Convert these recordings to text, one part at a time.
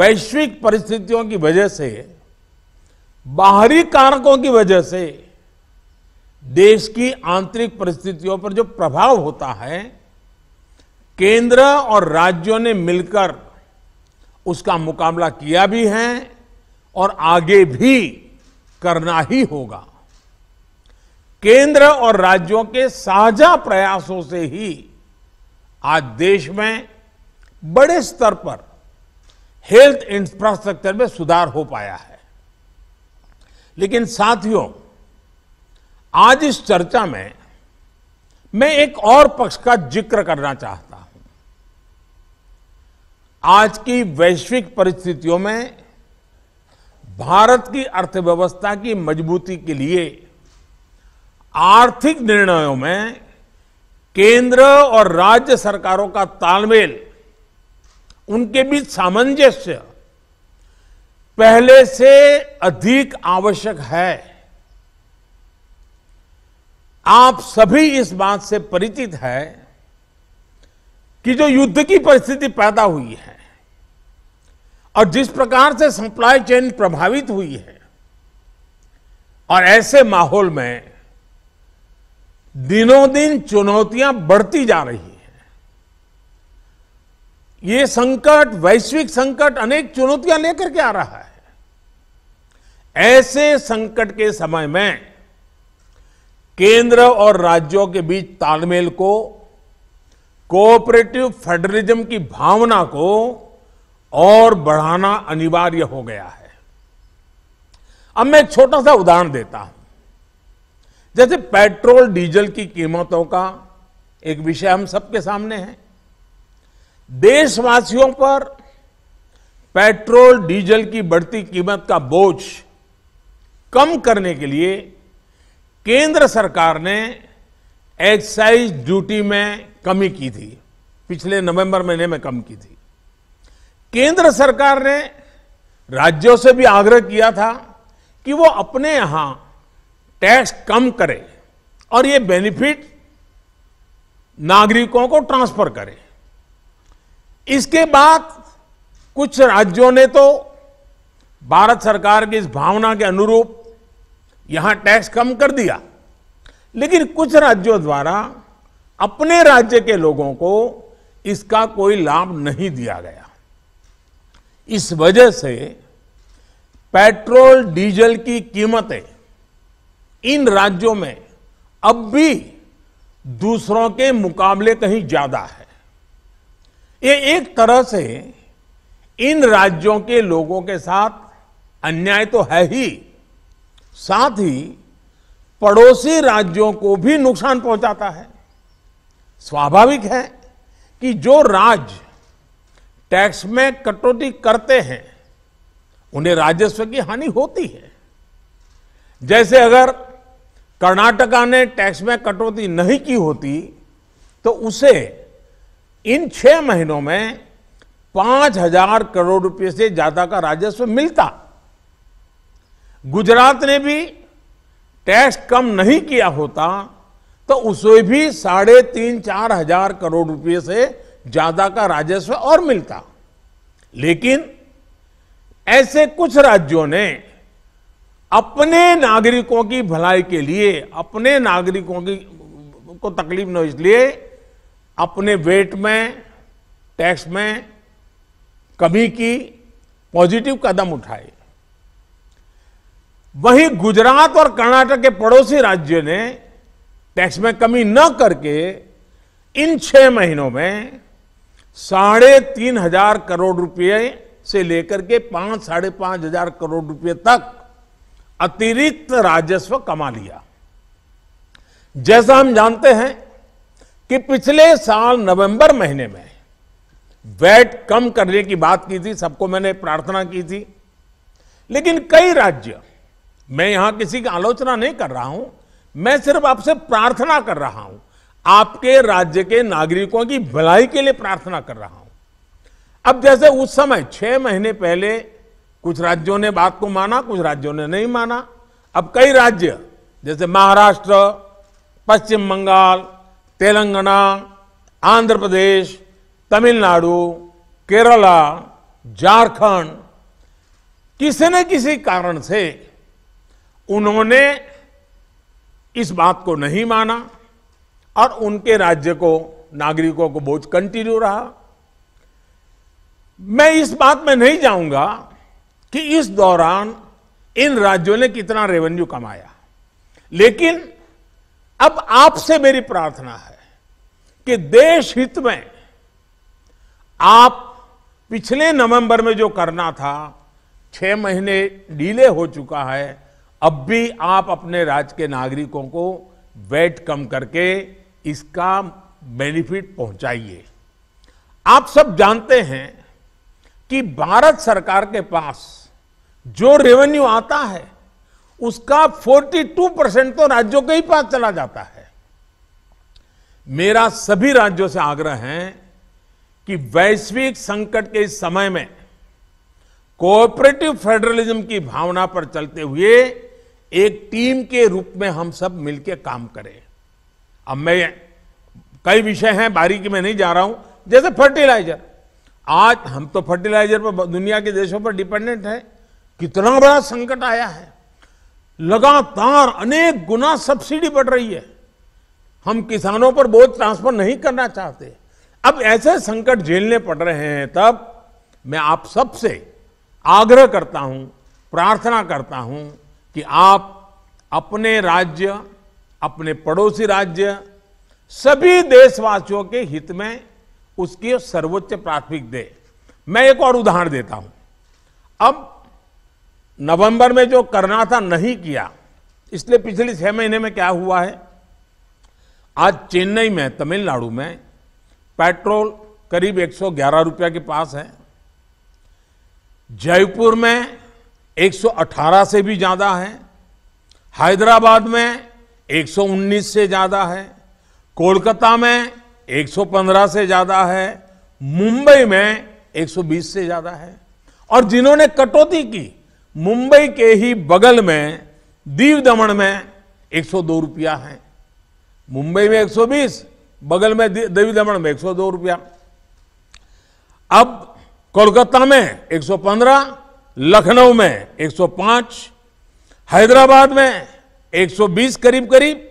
वैश्विक परिस्थितियों की वजह से बाहरी कारकों की वजह से देश की आंतरिक परिस्थितियों पर जो प्रभाव होता है केंद्र और राज्यों ने मिलकर उसका मुकाबला किया भी है और आगे भी करना ही होगा केंद्र और राज्यों के साझा प्रयासों से ही आज देश में बड़े स्तर पर हेल्थ इंफ्रास्ट्रक्चर में सुधार हो पाया है लेकिन साथियों आज इस चर्चा में मैं एक और पक्ष का जिक्र करना चाहता हूं आज की वैश्विक परिस्थितियों में भारत की अर्थव्यवस्था की मजबूती के लिए आर्थिक निर्णयों में केंद्र और राज्य सरकारों का तालमेल उनके बीच सामंजस्य पहले से अधिक आवश्यक है आप सभी इस बात से परिचित है कि जो युद्ध की परिस्थिति पैदा हुई है और जिस प्रकार से सप्लाई चेन प्रभावित हुई है और ऐसे माहौल में दिनों दिन चुनौतियां बढ़ती जा रही ये संकट वैश्विक संकट अनेक चुनौतियां लेकर के आ रहा है ऐसे संकट के समय में केंद्र और राज्यों के बीच तालमेल को कोऑपरेटिव फेडरलिज्म की भावना को और बढ़ाना अनिवार्य हो गया है अब मैं एक छोटा सा उदाहरण देता हूं जैसे पेट्रोल डीजल की कीमतों का एक विषय हम सबके सामने है देशवासियों पर पेट्रोल डीजल की बढ़ती कीमत का बोझ कम करने के लिए केंद्र सरकार ने एक्साइज ड्यूटी में कमी की थी पिछले नवंबर महीने में कम की थी केंद्र सरकार ने राज्यों से भी आग्रह किया था कि वो अपने यहां टैक्स कम करें और ये बेनिफिट नागरिकों को ट्रांसफर करें इसके बाद कुछ राज्यों ने तो भारत सरकार की इस भावना के अनुरूप यहां टैक्स कम कर दिया लेकिन कुछ राज्यों द्वारा अपने राज्य के लोगों को इसका कोई लाभ नहीं दिया गया इस वजह से पेट्रोल डीजल की कीमतें इन राज्यों में अब भी दूसरों के मुकाबले कहीं ज्यादा है ये एक तरह से इन राज्यों के लोगों के साथ अन्याय तो है ही साथ ही पड़ोसी राज्यों को भी नुकसान पहुंचाता है स्वाभाविक है कि जो राज्य टैक्स में कटौती करते हैं उन्हें राजस्व की हानि होती है जैसे अगर कर्नाटका ने टैक्स में कटौती नहीं की होती तो उसे इन छह महीनों में पांच हजार करोड़ रुपए से ज्यादा का राजस्व मिलता गुजरात ने भी टैक्स कम नहीं किया होता तो उसे भी साढ़े तीन चार हजार करोड़ रुपए से ज्यादा का राजस्व और मिलता लेकिन ऐसे कुछ राज्यों ने अपने नागरिकों की भलाई के लिए अपने नागरिकों की को तकलीफ न इसलिए अपने वेट में टैक्स में कमी की पॉजिटिव कदम उठाए वहीं गुजरात और कर्नाटक के पड़ोसी राज्य ने टैक्स में कमी न करके इन छह महीनों में साढ़े तीन हजार करोड़ रुपए से लेकर के पांच साढ़े पांच हजार करोड़ रुपए तक अतिरिक्त राजस्व कमा लिया जैसा हम जानते हैं कि पिछले साल नवंबर महीने में वैट कम करने की बात की थी सबको मैंने प्रार्थना की थी लेकिन कई राज्य मैं यहां किसी की आलोचना नहीं कर रहा हूं मैं सिर्फ आपसे प्रार्थना कर रहा हूं आपके राज्य के नागरिकों की भलाई के लिए प्रार्थना कर रहा हूं अब जैसे उस समय छह महीने पहले कुछ राज्यों ने बात को माना कुछ राज्यों ने नहीं माना अब कई राज्य जैसे महाराष्ट्र पश्चिम बंगाल तेलंगाना आंध्र प्रदेश तमिलनाडु केरला झारखंड किसी न किसी कारण से उन्होंने इस बात को नहीं माना और उनके राज्य को नागरिकों को बोझ कंटिन्यू रहा मैं इस बात में नहीं जाऊंगा कि इस दौरान इन राज्यों ने कितना रेवेन्यू कमाया लेकिन अब आपसे मेरी प्रार्थना है कि देश हित में आप पिछले नवंबर में जो करना था छह महीने डीले हो चुका है अब भी आप अपने राज्य के नागरिकों को वेट कम करके इसका बेनिफिट पहुंचाइए आप सब जानते हैं कि भारत सरकार के पास जो रेवेन्यू आता है उसका 42 परसेंट तो राज्यों के ही पास चला जाता है मेरा सभी राज्यों से आग्रह है कि वैश्विक संकट के इस समय में कोऑपरेटिव फेडरलिज्म की भावना पर चलते हुए एक टीम के रूप में हम सब मिलकर काम करें अब मैं कई विषय हैं बारीकी में नहीं जा रहा हूं जैसे फर्टिलाइजर आज हम तो फर्टिलाइजर पर दुनिया के देशों पर डिपेंडेंट है कितना बड़ा संकट आया है लगातार अनेक गुना सब्सिडी बढ़ रही है हम किसानों पर बोझ ट्रांसफर नहीं करना चाहते अब ऐसे संकट झेलने पड़ रहे हैं तब मैं आप सबसे आग्रह करता हूं प्रार्थना करता हूं कि आप अपने राज्य अपने पड़ोसी राज्य सभी देशवासियों के हित में उसकी सर्वोच्च प्राथमिक दे मैं एक और उदाहरण देता हूं अब नवंबर में जो करना था नहीं किया इसलिए पिछले छह महीने में क्या हुआ है आज चेन्नई में तमिलनाडु में पेट्रोल करीब 111 रुपया के पास है जयपुर में 118 से भी ज़्यादा है हैदराबाद में 119 से ज़्यादा है कोलकाता में 115 से ज़्यादा है मुंबई में 120 से ज़्यादा है और जिन्होंने कटौती की मुंबई के ही बगल में दीव दमन में 102 रुपया है मुंबई में 120 बगल में दीव दमन में 102 रुपया अब कोलकाता में 115 लखनऊ में 105 हैदराबाद में 120 करीब करीब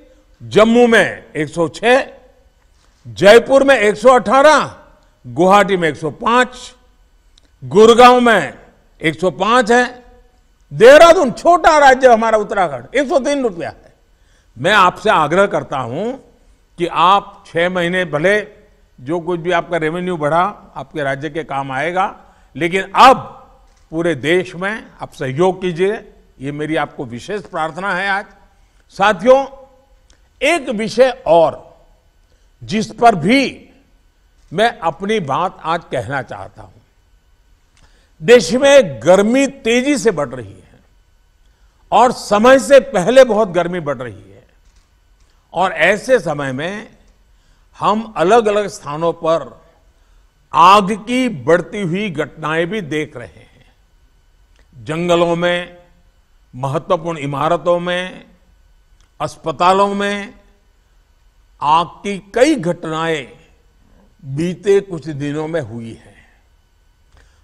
जम्मू में 106 जयपुर में 118 गुवाहाटी में 105 गुरगांव में 105 है देहरादून छोटा राज्य हमारा उत्तराखंड एक सौ तीन रुपया है मैं आपसे आग्रह करता हूं कि आप छह महीने भले जो कुछ भी आपका रेवेन्यू बढ़ा आपके राज्य के काम आएगा लेकिन अब पूरे देश में आप सहयोग कीजिए ये मेरी आपको विशेष प्रार्थना है आज साथियों एक विषय और जिस पर भी मैं अपनी बात आज कहना चाहता हूं देश में गर्मी तेजी से बढ़ रही है और समय से पहले बहुत गर्मी बढ़ रही है और ऐसे समय में हम अलग अलग स्थानों पर आग की बढ़ती हुई घटनाएं भी देख रहे हैं जंगलों में महत्वपूर्ण इमारतों में अस्पतालों में आग की कई घटनाएं बीते कुछ दिनों में हुई है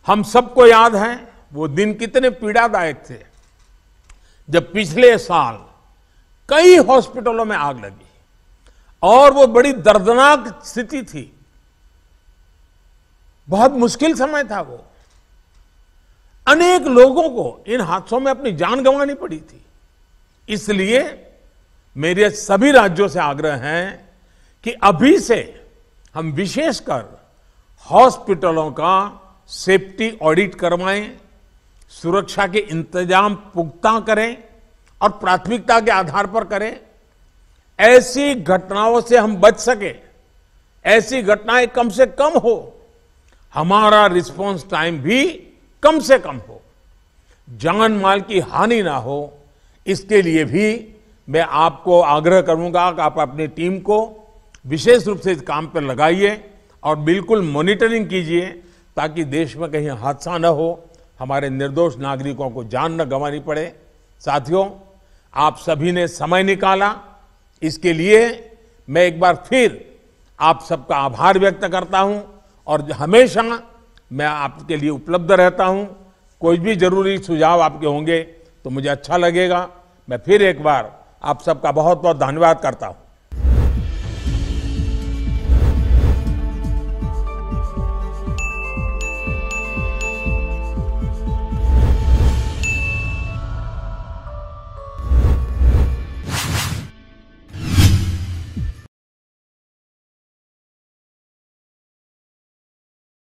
हम सबको याद है वो दिन कितने पीड़ादायक थे जब पिछले साल कई हॉस्पिटलों में आग लगी और वो बड़ी दर्दनाक स्थिति थी बहुत मुश्किल समय था वो अनेक लोगों को इन हादसों में अपनी जान गंवानी पड़ी थी इसलिए मेरे सभी राज्यों से आग्रह है कि अभी से हम विशेषकर हॉस्पिटलों का सेफ्टी ऑडिट करवाएं सुरक्षा के इंतजाम पुख्ता करें और प्राथमिकता के आधार पर करें ऐसी घटनाओं से हम बच सके ऐसी घटनाएं कम से कम हो हमारा रिस्पांस टाइम भी कम से कम हो जान माल की हानि ना हो इसके लिए भी मैं आपको आग्रह करूंगा कि आप अपनी टीम को विशेष रूप से इस काम पर लगाइए और बिल्कुल मॉनिटरिंग कीजिए ताकि देश में कहीं हादसा न हो हमारे निर्दोष नागरिकों को जान न गंवानी पड़े साथियों आप सभी ने समय निकाला इसके लिए मैं एक बार फिर आप सबका आभार व्यक्त करता हूं और हमेशा मैं आपके लिए उपलब्ध रहता हूं कोई भी जरूरी सुझाव आपके होंगे तो मुझे अच्छा लगेगा मैं फिर एक बार आप सबका बहुत बहुत धन्यवाद करता हूं